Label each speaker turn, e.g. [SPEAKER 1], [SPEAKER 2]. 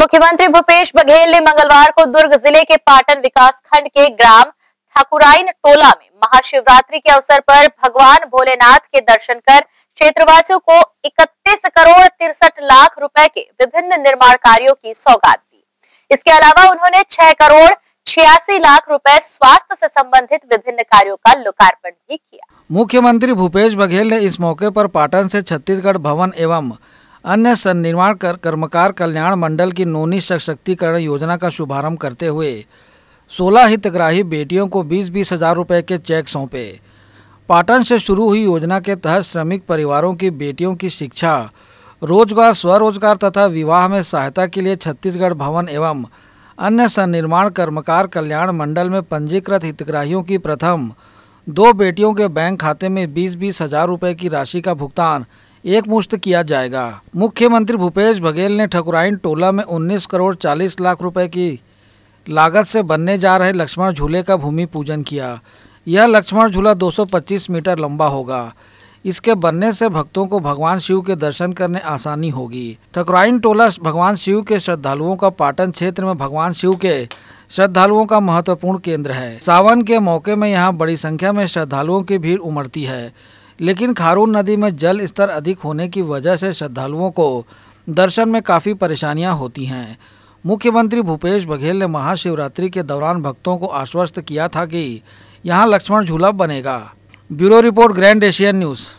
[SPEAKER 1] मुख्यमंत्री भूपेश बघेल ने मंगलवार को दुर्ग जिले के पाटन विकास खंड के ग्राम ठाकुराइन टोला में महाशिवरात्रि के अवसर पर भगवान भोलेनाथ के दर्शन कर क्षेत्रवासियों को 31 करोड़ तिरसठ लाख रुपए के विभिन्न निर्माण कार्यों की सौगात दी इसके अलावा उन्होंने 6 करोड़ छियासी लाख रुपए स्वास्थ्य से संबंधित विभिन्न कार्यों का लोकार्पण भी किया
[SPEAKER 2] मुख्यमंत्री भूपेश बघेल ने इस मौके पर पाटन से छत्तीसगढ़ भवन एवं अन्य सन्निर्माण कर कर्मकार कल्याण मंडल की नोनी सशक्तिकरण योजना का शुभारंभ करते हुए 16 हितग्राही बेटियों को बीस बीस हजार रुपये के चेक सौंपे पाटन से शुरू हुई योजना के तहत श्रमिक परिवारों की बेटियों की शिक्षा रोजगार स्वरोजगार तथा विवाह में सहायता के लिए छत्तीसगढ़ भवन एवं अन्य सन्निर्माण कर्मकार कल्याण मंडल में पंजीकृत हितग्राहियों की प्रथम दो बेटियों के बैंक खाते में बीस बीस हजार रुपये की राशि का भुगतान एक मुश्त किया जाएगा मुख्यमंत्री भूपेश बघेल ने ठकुराइन टोला में उन्नीस करोड़ चालीस लाख रुपए की लागत से बनने जा रहे लक्ष्मण झूले का भूमि पूजन किया यह लक्ष्मण झूला 225 मीटर लंबा होगा इसके बनने से भक्तों को भगवान शिव के दर्शन करने आसानी होगी ठकुराइन टोला भगवान शिव के श्रद्धालुओं का पाटन क्षेत्र में भगवान शिव के श्रद्धालुओं का महत्वपूर्ण केंद्र है सावन के मौके में यहाँ बड़ी संख्या में श्रद्धालुओं की भीड़ उमड़ती है लेकिन खारून नदी में जल स्तर अधिक होने की वजह से श्रद्धालुओं को दर्शन में काफ़ी परेशानियां होती हैं मुख्यमंत्री भूपेश बघेल ने महाशिवरात्रि के दौरान भक्तों को आश्वस्त किया था कि यहाँ लक्ष्मण झूला बनेगा bureau report grand Asian news